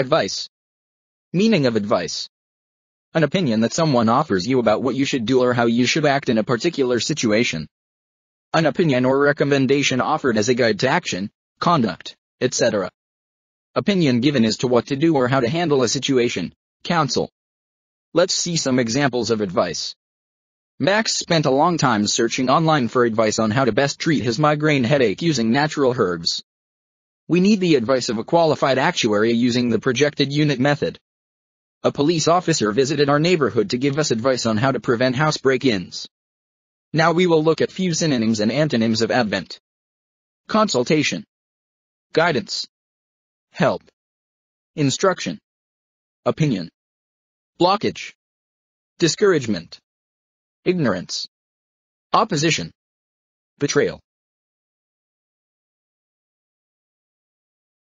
Advice. Meaning of advice. An opinion that someone offers you about what you should do or how you should act in a particular situation. An opinion or recommendation offered as a guide to action, conduct, etc. Opinion given as to what to do or how to handle a situation, counsel. Let's see some examples of advice. Max spent a long time searching online for advice on how to best treat his migraine headache using natural herbs we need the advice of a qualified actuary using the projected unit method. A police officer visited our neighborhood to give us advice on how to prevent house break-ins. Now we will look at few synonyms and antonyms of advent. Consultation. Guidance. Help. Instruction. Opinion. Blockage. Discouragement. Ignorance. Opposition. Betrayal.